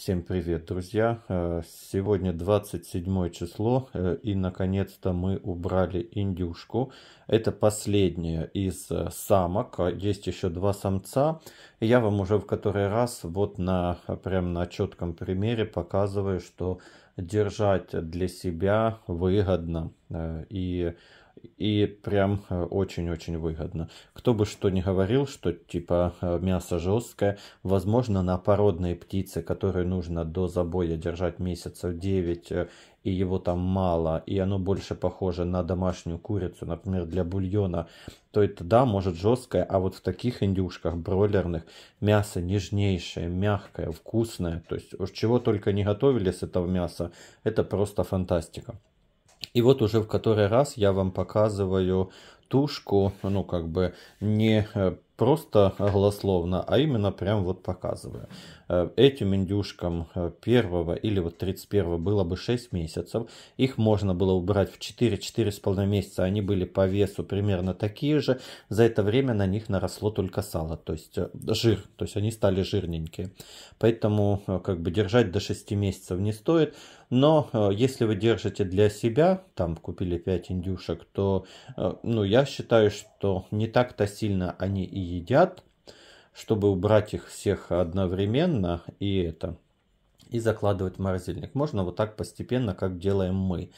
Всем привет, друзья! Э, сегодня 27 число, э, и наконец-то мы убрали индюшку. Это последняя из э, самок, есть еще два самца. я вам уже в который раз вот на, прям на четком примере показываю, что держать для себя выгодно. И и прям э, очень-очень выгодно. Кто бы что ни говорил, что типа э, мясо жесткое, возможно, на породные птицы, которые нужно до забоя держать месяцев 9, э, и его там мало, и оно больше похоже на домашнюю курицу, например, для бульона, то это да, может жесткое, а вот в таких индюшках бройлерных мясо нежнейшее, мягкое, вкусное, то есть чего только не готовили с этого мяса, это просто фантастика. И вот уже в который раз я вам показываю тушку, ну как бы не э, просто голословно, а именно прям вот показываю. Э, этим индюшкам э, первого или вот 31 было бы 6 месяцев. Их можно было убрать в 4-4,5 месяца. Они были по весу примерно такие же. За это время на них наросло только сало, то есть жир. То есть они стали жирненькие. Поэтому как бы держать до 6 месяцев не стоит. Но э, если вы держите для себя, там купили 5 индюшек, то э, ну, я считаю, что не так-то сильно они и едят, чтобы убрать их всех одновременно и это и закладывать в морозильник. Можно вот так постепенно, как делаем мы.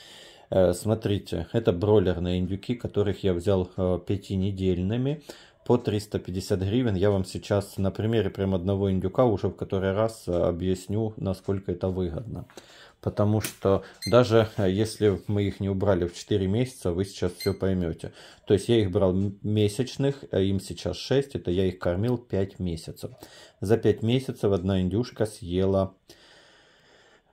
Э, смотрите, это бройлерные индюки, которых я взял пятинедельными по 350 гривен. Я вам сейчас на примере прям одного индюка уже в который раз объясню, насколько это выгодно потому что даже э, если мы их не убрали в 4 месяца, вы сейчас все поймете. То есть я их брал месячных, а им сейчас 6, это я их кормил 5 месяцев. За 5 месяцев одна индюшка съела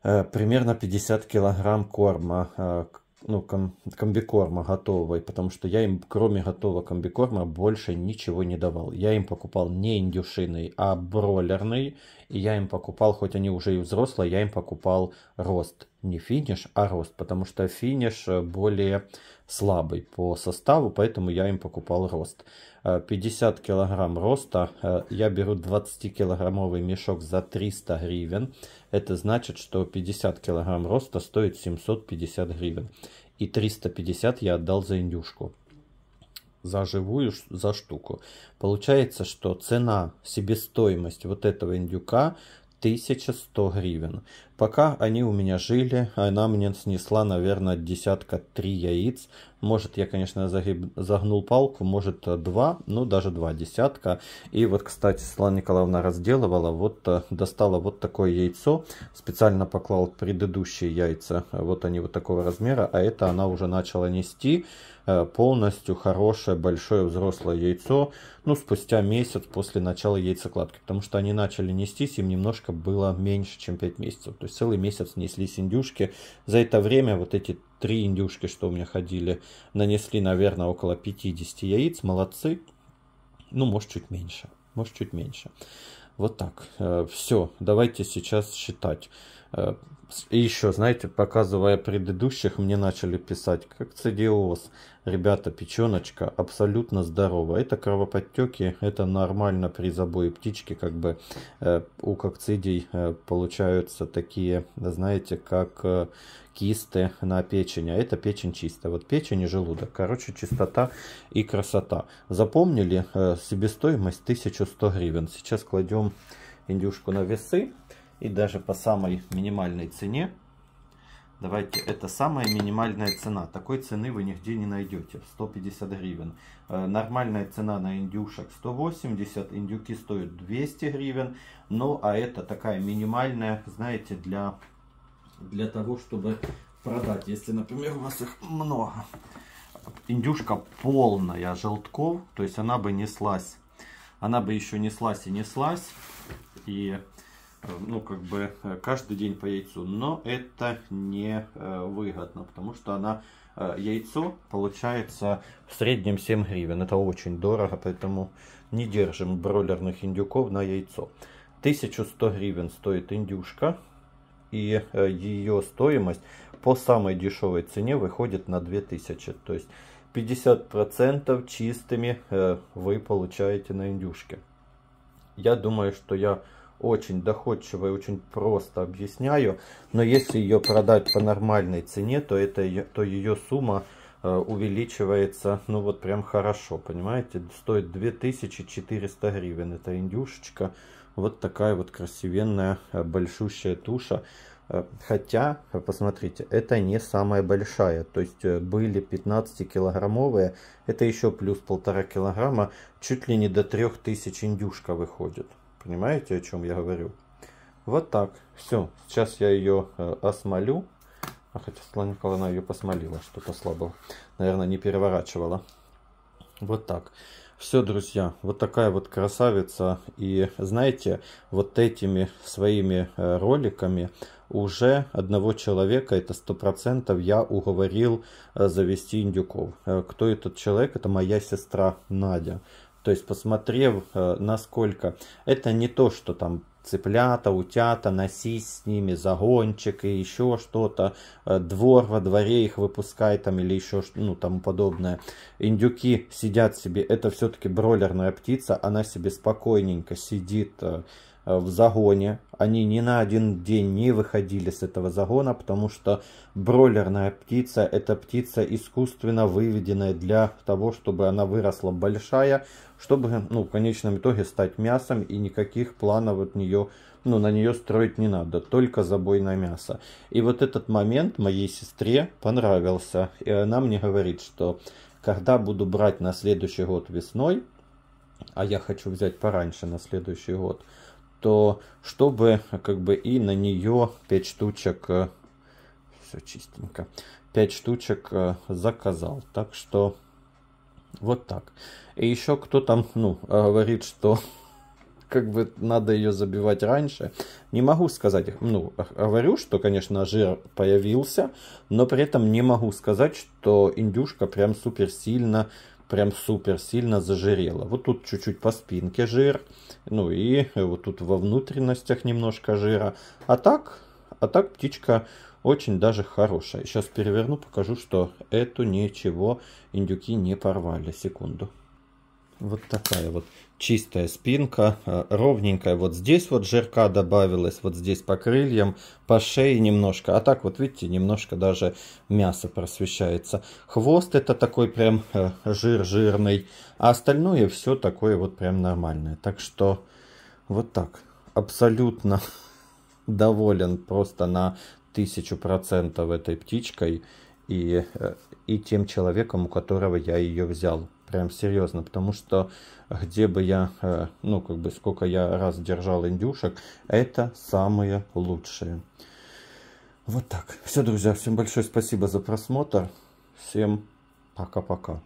э, примерно 50 килограмм корма, э, ну, ком, комбикорма готовой, потому что я им, кроме готового комбикорма, больше ничего не давал. Я им покупал не индюшиный, а бройлерный, и я им покупал, хоть они уже и взрослые, я им покупал рост не финиш, а рост, потому что финиш э, более слабый по составу, поэтому я им покупал рост. 50 э, килограмм роста, э, я беру 20-килограммовый мешок за 300 гривен, это значит, что 50 килограмм роста стоит 750 гривен, и 350 я отдал за индюшку за живую, за штуку. Получается, что цена, себестоимость вот этого индюка 1100 гривен. Пока они у меня жили, она мне снесла, наверное, десятка три яиц. Может, я, конечно, загиб... загнул палку, может, два, ну, даже два десятка. И вот, кстати, Светлана Николаевна разделывала, вот э, достала вот такое яйцо, специально поклал предыдущие яйца, вот они вот такого размера, а это она уже начала нести э, полностью хорошее, большое взрослое яйцо, ну, спустя месяц после начала яйцекладки, потому что они начали нестись, им немножко было меньше, чем 5 месяцев, то есть целый месяц неслись индюшки. За это время вот эти три индюшки, что у меня ходили, нанесли, наверное, около 50 яиц. Молодцы. Ну, может, чуть меньше. Может, чуть меньше. Вот так. Э, Все, давайте сейчас считать. Э, и еще, знаете, показывая предыдущих, мне начали писать, как цедиоз. Ребята, печеночка абсолютно здорова. Это кровоподтеки, это нормально при забое птички. Как бы э, у кокцидий э, получаются такие, знаете, как э, кисты на печени. А это печень чистая. Вот печень и желудок. Короче, чистота и красота. Запомнили? Э, себестоимость 1100 гривен. Сейчас кладем индюшку на весы и даже по самой минимальной цене. Давайте, это самая минимальная цена. Такой цены вы нигде не найдете. 150 гривен. Э, нормальная цена на индюшек 180. Индюки стоят 200 гривен. Ну, а это такая минимальная, знаете, для, для того, чтобы продать. Если, например, у вас их много. Индюшка полная желтков. То есть она бы неслась. Она бы еще неслась и неслась. И Э, ну, как бы э, каждый день по яйцу. Но это не э, выгодно, потому что она яйцо получается в среднем 7 гривен. Это очень дорого, поэтому не держим бройлерных индюков на яйцо. 1100 гривен стоит индюшка. И ее стоимость по самой дешевой цене выходит на 2000. То есть 50% чистыми вы получаете на индюшке. Я думаю, что я очень доходчиво и очень просто объясняю. Но если ее продать по нормальной цене, то, это, то ее сумма э, увеличивается, ну вот прям хорошо, понимаете? Стоит 2400 гривен, это индюшечка. Вот такая вот красивенная э, большущая туша. Э, хотя, посмотрите, это не самая большая. То есть были 15-килограммовые, это еще плюс полтора килограмма. Чуть ли не до 3000 индюшка выходит. Понимаете, о чем я говорю? Вот так. Все, сейчас я ее э, осмолю. А хотя Светлана Николаевна ее посмолила, что-то слабо. Наверное, не переворачивала. Вот так. Все, друзья, вот такая вот красавица. И знаете, вот этими своими э, роликами уже одного человека, это сто процентов, я уговорил э, завести индюков. Э, кто этот человек? Это моя сестра Надя. То есть посмотрев, э, насколько это не то, что там цыплята, утята, носись с ними, загончик и еще что-то, э, двор во дворе их выпускай там или еще что, ну тому подобное. Индюки сидят себе, это все-таки бройлерная птица, она себе спокойненько сидит э, Э, в загоне. Они ни на один день не выходили с этого загона, потому что бройлерная птица – это птица искусственно выведенная для того, чтобы она выросла большая, чтобы ну, в конечном итоге стать мясом и никаких планов от нее ну, на нее строить не надо, только забой на мясо. И вот этот момент моей сестре понравился. И она мне говорит, что когда буду брать на следующий год весной, а я хочу взять пораньше на следующий год, то чтобы как бы и на нее 5 штучек, э, все чистенько, 5 штучек э, заказал. Так что вот так. И еще кто там, ну, говорит, что как бы надо ее забивать раньше. Не могу сказать, ну, говорю, что, конечно, жир появился, но при этом не могу сказать, что индюшка прям супер сильно прям супер сильно зажирело. Вот тут чуть-чуть по спинке жир, ну и вот тут во внутренностях немножко жира. А так, а так птичка очень даже хорошая. Сейчас переверну, покажу, что эту ничего индюки не порвали. Секунду. Вот такая вот чистая спинка, э, ровненькая. Вот здесь вот жирка добавилась, вот здесь по крыльям, по шее немножко. А так вот видите, немножко даже мясо просвещается. Хвост это такой прям э, жир жирный, а остальное все такое вот прям нормальное. Так что вот так, абсолютно доволен просто на тысячу процентов этой птичкой и, э, и тем человеком, у которого я ее взял прям серьезно, потому что э, где бы я, э, ну как бы сколько я раз держал индюшек, это самые лучшие. Вот так. Все, друзья, всем большое спасибо за просмотр. Всем пока-пока.